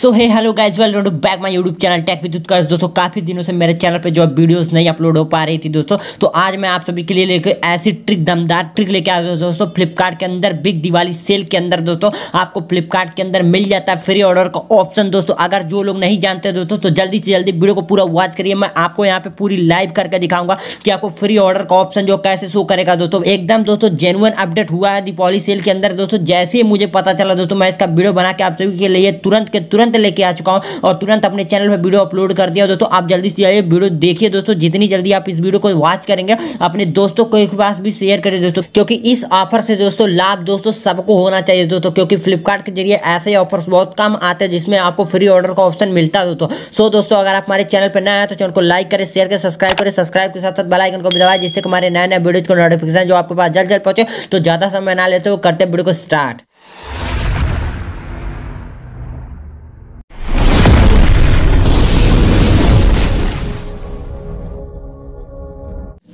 सो है hello guys well road back my YouTube channel tech Vidyut कर्ज दोस्तों काफ़ी दिनों से मेरे चैनल पे जो वीडियोस नहीं अपलोड हो पा रही थी दोस्तों तो आज मैं आप सभी के लिए लेकर ऐसी ट्रिक दमदार ट्रिक लेके आया हूँ दोस्तों फ्लिपकार्ट के अंदर बिग दिवाली सेल के अंदर दोस्तों आपको फ्लिपकार्ट के अंदर मिल जाता है फ्री ऑर्डर का ऑप्शन दोस्तों अगर जो लोग नहीं जानते दोस्तों तो जल्दी से जल्दी वीडियो को पूरा वॉच करिए मैं आपको यहाँ पर पूरी लाइव करके दिखाऊंगा कि आपको फ्री ऑर्डर का ऑप्शन जो कैसे शो करेगा दोस्तों एकदम दोस्तों जेनुअन अपडेट हुआ है दीपावली सेल के अंदर दोस्तों जैसे ही मुझे पता चला दोस्तों मैं इसका वीडियो बना के आप सभी के लिए तुरंत के तुरंत तुरंत लेके आ चुका हूँ और तुरंत अपने चैनल पर वीडियो अपलोड कर दिया दोस्तों आप जल्दी से जल्दी वीडियो देखिए दोस्तों जितनी जल्दी आप इस वीडियो को वॉच करेंगे अपने दोस्तों को एक पास भी शेयर करें दोस्तों क्योंकि इस ऑफर से दोस्तों लाभ दोस्तों सबको होना चाहिए दोस्तों क्योंकि फ्लिपकार्ट के जरिए ऐसे ऑफर्स बहुत कम आते हैं जिसमें आपको फ्री ऑर्डर का ऑप्शन मिलता है दोस्तों सो दोस्तों अगर आप हमारे चैनल पर नया आए तो चैनल को लाइक करें शेयर करें सब्सक्राइब करें सब्सक्राइब के साथ साथ बेलाइकन को भी दबाएं जिससे हमारे नए नए वीडियो को नोटिफिकेशन जो आपके पास जल्द जल्द पहुंचे तो ज़्यादा समय ना लेते हो करते वीडियो को स्टार्ट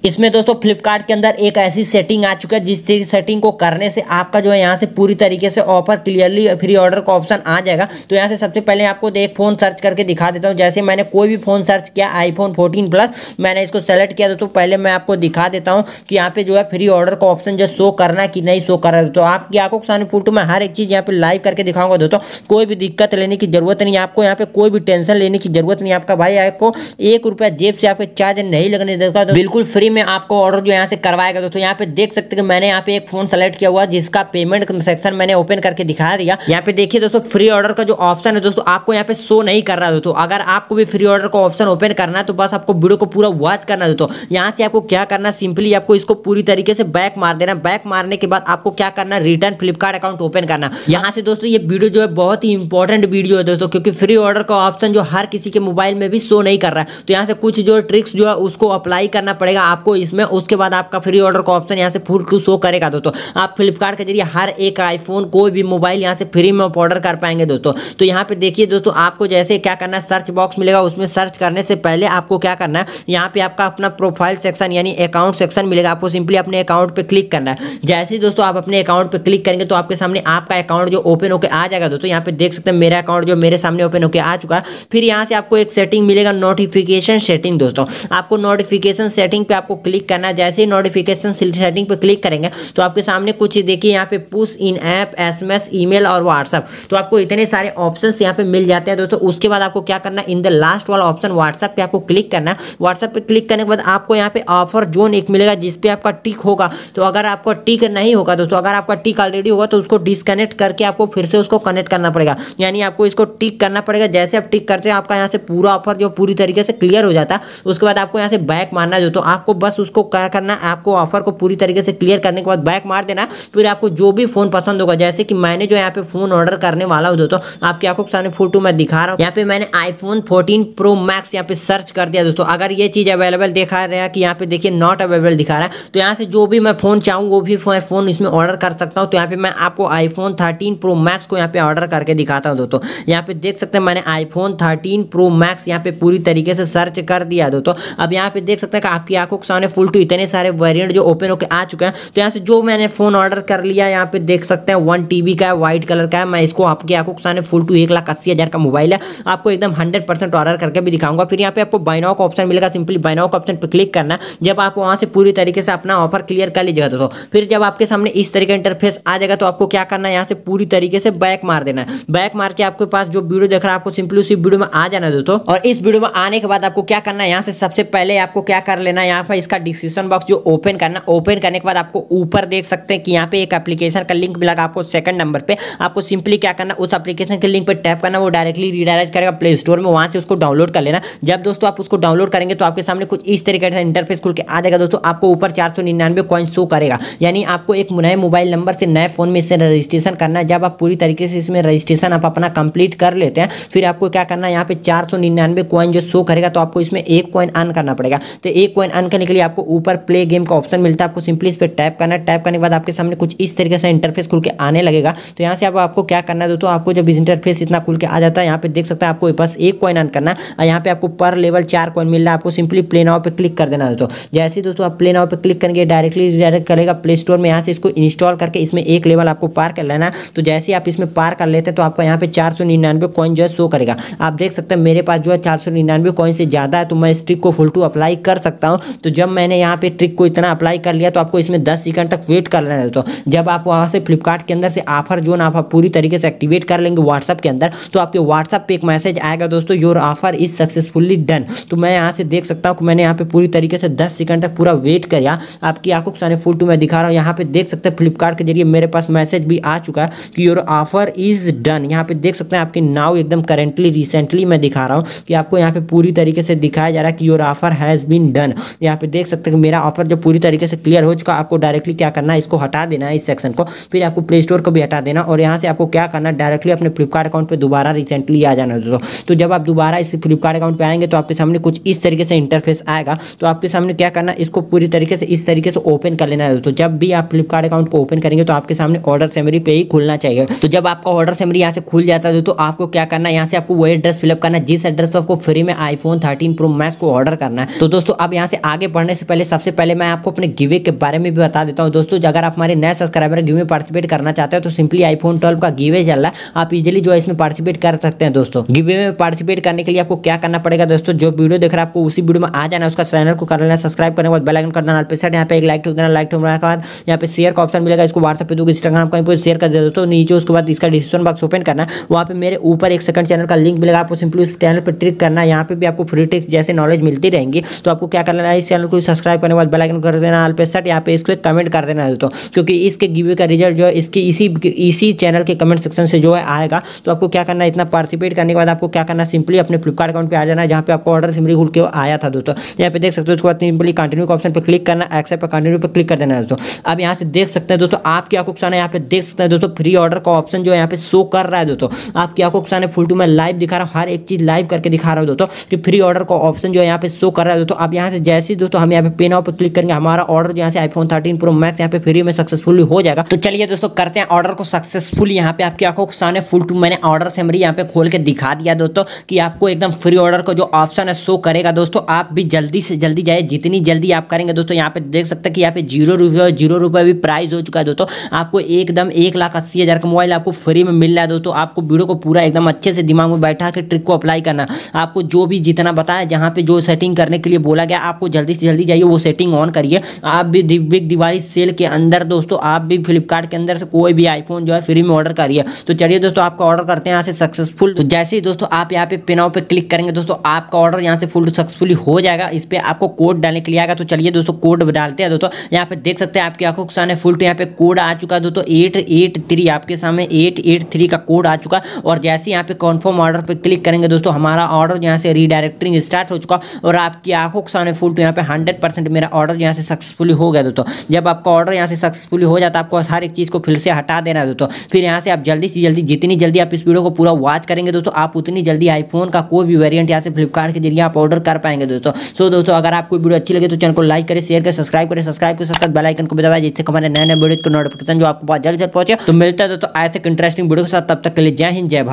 इसमें दोस्तों फ्लिपकार्ट के अंदर एक ऐसी सेटिंग आ चुका है जिस सेटिंग को करने से आपका जो है यहाँ से पूरी तरीके से ऑफर क्लियरली फ्री ऑर्डर का ऑप्शन आ जाएगा तो यहाँ से सबसे पहले आपको एक फ़ोन सर्च करके दिखा देता हूँ जैसे मैंने कोई भी फ़ोन सर्च किया आईफोन फोर्टीन प्लस मैंने इसको सेलेक्ट किया दोस्तों पहले मैं आपको दिखा देता हूँ कि यहाँ पे जो है फ्री ऑर्डर का ऑप्शन जो शो करना कि नहीं शो कर रहा है तो आपकी आंखों के सामने फोटो में हर एक चीज़ यहाँ पे लाइव करके दिखाऊंगा दोस्तों कोई भी दिक्कत लेने की जरूरत नहीं आपको यहाँ पे कोई भी टेंशन लेने की जरूरत नहीं आपका भाई आपको एक रुपया जेब से आपके चार्ज नहीं लगने देता तो बिल्कुल फ्री में आपको ऑर्डर जो यहाँ से करवाएगा दोस्तों यहाँ पे देख सकते हैं मैंने यहाँ पे एक फोन सेलेक्ट किया हुआ जिसका पेमेंट सेक्शन मैंने ओपन करके दिखा दिया यहाँ पे देखिए दोस्तों फ्री ऑर्डर का जो ऑप्शन है दोस्तों आपको यहाँ पे शो नहीं कर रहा दोस्तों अगर आपको भी फ्री ऑर्डर का ऑप्शन ओपन करना है तो बस आपको वीडियो को पूरा वॉच करना दोस्तों यहाँ से आपको क्या करना सिंपली आपको इसको पूरी तरीके से बैक मार देना बैक मारने के बाद आपको क्या करना रिटर्न फ्लिपकार्ट अकाउंट ओपन करना यहाँ से दोस्तों ये वीडियो जो है बहुत ही इंपॉर्टेंट वीडियो है दोस्तों क्योंकि फ्री ऑर्डर का ऑप्शन जो हर किसी के मोबाइल में भी शो नहीं कर रहा है तो यहाँ से कुछ जो ट्रिक्स जो है उसको अप्लाई करना पड़ेगा आप आपको इसमें उसके बाद आपका फ्री ऑर्डर का ऑप्शन यहाँ से फुल टू शो करेगा दोस्तों आप फ्लिपकार्ट के जरिए हर एक आईफोन कोई भी मोबाइल यहाँ से फ्री में ऑर्डर कर पाएंगे दोस्तों तो यहाँ पे देखिए दोस्तों आपको जैसे क्या करना है सर्च बॉक्स मिलेगा उसमें सर्च करने से पहले आपको क्या करना है यहाँ पे आपका अपना प्रोफाइल सेक्शन यानी अकाउंट सेक्शन मिलेगा आपको सिंपली अपने अकाउंट पर क्लिक करना है जैसे ही दोस्तों आप अपने अकाउंट पर क्लिक करेंगे तो आपके सामने आपका अकाउंट जो ओपन होकर आ जाएगा दोस्तों यहाँ पे देख सकते हैं मेरा अकाउंट जो मेरे सामने ओपन होकर आ चुका है फिर यहाँ से आपको एक सेटिंग मिलेगा नोटिफिकेशन सेटिंग दोस्तों आपको नोटिफिकेशन सेटिंग पे आपको आपको क्लिक करना है जैसे ही नोटिफिकेशन सेटिंग पर क्लिक करेंगे तो आपके सामने कुछ देखिए यहाँ पे push in app S email और व्हाट्सअप तो आपको इतने सारे ऑप्शन यहाँ पे मिल जाते हैं दोस्तों उसके बाद आपको क्या करना इन द लास्ट वाला ऑप्शन व्हाट्सएप पे आपको क्लिक करना है व्हाट्सएप पे क्लिक करने के बाद आपको यहाँ पे ऑफर जोन एक मिलेगा जिसपे आपका टिक होगा तो अगर आपका टिक नहीं होगा दोस्तों अगर आपका टिक ऑलरेडी होगा तो उसको डिसकनेक्ट करके आपको फिर से उसको कनेक्ट करना पड़ेगा यानी आपको इसको टिक करना पड़ेगा जैसे आप टिक करते हैं आपका यहाँ से पूरा ऑफर जो पूरी तरीके से क्लियर हो जाता है उसके बाद आपको यहाँ से बैक मारना जो तो आपको बस उसको क्या करना आपको ऑफर को पूरी तरीके से क्लियर करने के बाद बैक मार देना फिर आपको जो भी फोन पसंद होगा जैसे कि मैंने जो यहाँ पे फोन ऑर्डर करने वाला हूँ दोस्तों आपकी आंखों के सामने फोटो मैं दिखा रहा हूँ यहाँ पे मैंने आईफोन फोर्टीन प्रो मैक्स यहाँ पे सर्च कर दिया दोस्तों अगर ये चीज अवेलेबल दिखा रहे हैं कि यहाँ पे देखिए नॉट अवेलेबल दिखा रहा है तो यहाँ से जो भी मैं फोन चाहूँ वो भी फोन इसमें ऑर्डर कर सकता हूँ तो यहाँ पे मैं आपको आईफोन थर्टीन प्रो मैक्स को यहाँ पे ऑर्डर करके दिखाता हूँ दोस्तों यहाँ पे देख सकते हैं मैंने आईफोन थर्टीन प्रो मैक्स यहाँ पे पूरी तरीके से सर्च कर दिया दोस्तों अब यहाँ पे देख सकते हैं आपकी आंखों के सामने फुल टू इतने सारे वेरियंट जो ओपन होकर आ चुके हैं तो यहाँ से जो मैंने फ़ोन ऑर्डर कर लिया यहाँ पे देख सकते हैं वन टी का है व्हाइट कलर का है मैं इसको आपकी आंखों के सामने फुल टू एक लाख अस्सी हज़ार का मोबाइल है आपको एकदम हंड्रेड परसेंट ऑर्डर करके भी दिखाऊंगा फिर यहाँ पे आपको बाइनाओ का ऑप्शन मिलेगा सिंपली बाइनाओ का ऑप्शन पर क्लिक करना जब आप वहाँ से पूरी तरीके से अपना ऑफर क्लियर कर लीजिएगा दोस्तों फिर जब आपके सामने इस तरीके का इंटरफेस आ जाएगा तो आपको क्या करना है यहाँ से पूरी तरीके से बैक मार देना है बैक मार के आपके पास जो वीडियो देख रहा है आपको सिंपली उसी वीडियो में आ जाना दोस्तों और इस वीडियो में आने के बाद आपको क्या करना है यहाँ से सबसे पहले आपको क्या कर लेना है यहाँ पर पर इसका डिस्क्रिप्शन बॉक्स जो ओपन करना ओपन करने के बाद आपको ऊपर देख सकते हैं कि यहाँ पे एक एप्लीकेशन का लिंक मिला आपको सेकंड नंबर पे आपको सिंपली क्या करना उस एप्लीकेशन के लिंक पर टैप करना वो डायरेक्टली रीडायरेक्ट करेगा प्ले स्टोर में वहाँ से उसको डाउनलोड कर लेना जब दोस्तों आप उसको डाउनलोड करेंगे तो आपके सामने कुछ इस तरीके से इंटरफेस खुल के आ जाएगा दोस्तों आपको ऊपर चार सौ निन्यानवे कॉइन शो करेगा यानी आपको एक नए मोबाइल नंबर से नए फोन में इससे रजिस्ट्रेशन करना है जब आप पूरी तरीके से इसमें रजिस्ट्रेशन आप अपना कंप्लीट कर लेते हैं फिर आपको क्या करना है यहाँ पे चार सौ निन्यानवे कॉइन जो शो करेगा तो आपको इसमें एक कॉइन अन करना पड़ेगा तो एक कॉइन अन करने करने के लिए आपको ऊपर प्ले गेम का ऑप्शन मिलता है आपको सिंपली इस पर टैप करना है टैप करने के बाद आपके सामने कुछ इस तरीके से इंटरफेस खुल के आने लगेगा तो यहाँ से आप आपको क्या करना है दोस्तों आपको जब इंटरफेस इतना खुल के आ जाता है यहाँ पे देख सकते हैं आपको बस एक कॉइन आन करना है यहाँ पे आपको पर लेवल चार कॉइन मिल रहा है आपको सिंपली प्ले नाव पर क्लिक कर देना दोस्तों जैसे दोस्तों आप प्ले नाव पर क्लिक करेंगे डायरेक्टली डायरेक्ट करेगा प्ले स्टोर में यहाँ से इसको इंस्टॉल करके इसमें एक लेवल आपको पार कर लेना तो जैसे आप इसमें पार कर लेते हैं तो आपको यहाँ पे चार सौ निन्यानवे कॉइन जो है शो करेगा आप देख सकते हैं मेरे पास जो है चार सौ निन्यानवे कॉइन से ज़्यादा है तो मैं इस ट्रिक को फुल टू अप्लाई कर सकता हूँ तो जब मैंने यहाँ पे ट्रिक को इतना अप्लाई कर लिया तो आपको इसमें दस सेकंड तक वेट कर लेना दोस्तों जब आप वहाँ से फ्लिपकार्ट के अंदर से ऑफर जोन आप पूरी तरीके से एक्टिवेट कर लेंगे व्हाट्सअप के अंदर तो आपके व्हाट्सअप पर एक मैसेज आएगा दोस्तों your offer is successfully done तो मैं यहाँ से देख सकता हूँ कि मैंने यहाँ पे पूरी तरीके से दस सेकंड तक पूरा वेट कराया आपकी आंखों के सामने फुल टू मैं दिखा रहा हूँ यहाँ पे देख सकते हैं फ्लिपकार्ट के जरिए मेरे पास मैसेज भी आ चुका है कि योर ऑफर इज डन यहाँ पे देख सकते हैं आपके नाव एकदम करेंटली रिसेंटली मैं दिखा रहा हूँ कि आपको यहाँ पे पूरी तरीके से दिखाया जा रहा है कि your offer has been done यहाँ पे पे देख सकते हैं कि मेरा ऑफर जो पूरी तरीके से क्लियर हो चुका आपको डायरेक्टली क्या करना है इसको हटा देना है इस सेक्शन को फिर आपको प्ले स्टोर को भी हटा देना और यहाँ से आपको क्या करना है डायरेक्टली अपने फ्लिपकार्ट अकाउंट पर दोबारा रिसेंटली आ जाना दोस्तों तो जब आप दोबारा इस फ्लिपकार्ट अकाउंट पर आएंगे तो आपके सामने कुछ इस तरीके से इंटरफेस आएगा तो आपके सामने क्या करना इसको पूरी तरीके से इस तरीके से ओपन कर लेना है दोस्तों जब भी आप फ्लिपकार्ट अकाउंट को ओपन करेंगे तो आपके सामने ऑर्डर सेमरी पे ही खुलना चाहिए तो जब आपका ऑर्डर सेमरी यहाँ से खुल जाता है तो आपको क्या करना है यहाँ से आपको वही एड्रेस फिलअप करना है जिस एड्रेस पर आपको फ्री में आईफोन थर्टीन प्रो मैक्स को ऑर्डर करना है तो दोस्तों अब यहाँ से आगे बढ़ने से पहले सबसे पहले मैं आपको अपने गिवे के बारे में भी बता देता हूँ दोस्तों अगर आप हमारे नए सब्सक्राइबर गिवे में पार्टिसिपेट करना चाहते हैं तो सिंपली आईफोन ट्वेल्व का गिवे चल रहा है आप इजिली जो है इसमें पार्टिसिपेट कर सकते हैं दोस्तों गिवे में पार्टिसिपेट करने के लिए आपको क्या करना पड़ेगा दोस्तों जो वीडियो देख रहा है आपको उसी वीडियो में आ जाना उसका चैनल को कर लेना सब्सक्राइब करने के बाद बेलाइन कर देना पेट यहाँ पे एक लाइक ठोक देना लाइक ठोकने के बाद यहाँ पे शेयर का ऑप्शन मिलेगा इसको व्हाट्सअप पर दो इंस्टाग्राम कहीं पर शेयर कर दे दोस्तों नीचे उसके बाद इसका डिस्क्रिप्शन बॉक्स ओपन करना वहाँ पे मेरे ऊपर एक सेकंड चैनल का लिंक मिलेगा आपको सिंपली उस चैनल पर ट्रिक करना यहाँ पे भी आपको फ्री ट्रिक्स जैसे नॉलेज मिलती रहेंगी तो आपको क्या करना है इस चैनल चैनल को सब्सक्राइब करने के बाद बेलाइकन कर देना आल पे सट यहाँ पे इसको कमेंट कर देना दोस्तों क्योंकि इसके गिवे का रिजल्ट जो है इसकी इसी इसी चैनल के कमेंट सेक्शन से जो है आएगा तो आपको क्या करना है इतना पार्टिसिपेट करने के बाद आपको क्या करना सिंपली अपने फ्लिपकार्ट अकाउंट पर आ जाना है जहाँ पे आपको ऑर्डर सिंपली खुल के आया था दोस्तों यहाँ पे देख सकते हो उसके बाद सिंपली कंटिन्यू का ऑप्शन पर क्लिक करना एक्सेप्ट पर कंटिन्यू पर क्लिक कर देना दोस्तों अब यहाँ से देख सकते हैं दोस्तों आप क्या ऑप्शन है यहाँ पे देख सकते हैं दोस्तों फ्री ऑर्डर का ऑप्शन जो यहाँ पे शो कर रहा है दोस्तों आप क्या ऑप्शन है फुल टू मैं लाइव दिखा रहा हूँ हर एक चीज़ लाइव करके दिखा रहा हूँ दोस्तों कि फ्री ऑर्डर का ऑप्शन जो यहाँ पे शो कर रहा है दोस्तों आप यहाँ से जैसे दोस्तों दोस्तों हम यहाँ पे पे नाउ पर क्लिक करेंगे हमारा ऑर्डर यहाँ से आईफोन थर्टीन प्रो मैक्स यहाँ पे फ्री में सक्सेसफुली हो जाएगा तो चलिए दोस्तों करते हैं ऑर्डर को सक्सेसफुल यहाँ पे आपकी आंखों को सामने फुल टू मैंने ऑर्डर से मेरी यहाँ पे खोल के दिखा दिया दोस्तों की आपको एकदम फ्री ऑर्डर का जो ऑप्शन है शो करेगा दोस्तों आप भी जल्दी से जल्दी जाए जितनी जल्दी आप करेंगे दोस्तों यहाँ पे देख सकते हैं कि यहाँ पे जीरो रुपये जीरो रुपये भी प्राइस हो चुका है दोस्तों आपको एकदम एक लाख अस्सी हज़ार का मोबाइल आपको फ्री में मिल रहा है दोस्तों आपको वीडियो को पूरा एकदम अच्छे से दिमाग में बैठा के ट्रिक को अप्लाई करना आपको जो भी जितना बताया जहाँ पे जो सेटिंग करने के लिए बोला गया आपको जल्दी से जल्दी जाइए वो सेटिंग ऑन करिए आप भी बिग दिवाली सेल के अंदर दोस्तों आप भी फ्लिपकार्ट के अंदर से कोई भी आईफोन जो है फ्री में ऑर्डर करिए तो चलिए दोस्तों आपका ऑर्डर करते हैं यहाँ से सक्सेसफुल तो जैसे ही दोस्तों आप यहाँ पे पिनाओ पे क्लिक करेंगे दोस्तों आपका ऑर्डर यहाँ से फुल सक्सेसफुली हो जाएगा इस पर आपको कोड डालने के लिए आएगा तो चलिए दोस्तों कोड डालते हैं दोस्तों यहाँ पे देख सकते हैं आपकी आंखों के सामने फुल तो यहाँ पे कोड आ चुका है दोस्तों एट एट थ्री आपके सामने एट एट थ्री का कोड आ चुका और जैसे यहाँ पे कॉन्फर्म ऑर्डर पर क्लिक करेंगे दोस्तों हमारा ऑर्डर यहाँ से रीडायरेक्टिंग स्टार्ट हो चुका और आपकी आंखों के सामने फुल तो यहाँ पे हंड्रेड परसेंट मेरा ऑर्डर यहाँ से सक्सेसफुली हो गया दोस्तों जब आपका ऑर्डर यहाँ से सक्सेसफुली हो जाता है आपको हर एक चीज़ को फिर से हटा देना है दोस्तों फिर यहाँ से आप जल्दी से जल्दी जितनी जल्दी आप इस वीडियो को पूरा वॉच करेंगे दोस्तों आप उतनी जल्दी आईफोन का कोई भी वेरियंट यहाँ से फ्लिपकार्ट के जरिए आप ऑर्डर कर पाएंगे दोस्तों सो दोस्तों अगर आपको वीडियो अच्छी लगे तो चैनल को लाइक करें शेयर करें सब्सक्राइब करें सब्सक्राइब के साथ बेलाइकन को बताया जिससे हमारे नए नए वीडियो को नोटिफिकेशन जो आपको बहुत जल्द से पहुंचे तो मिलता है दोस्तों ऐसे इंटरेस्टिंग वीडियो के साथ तब तक के लिए जय हिंद जय भारत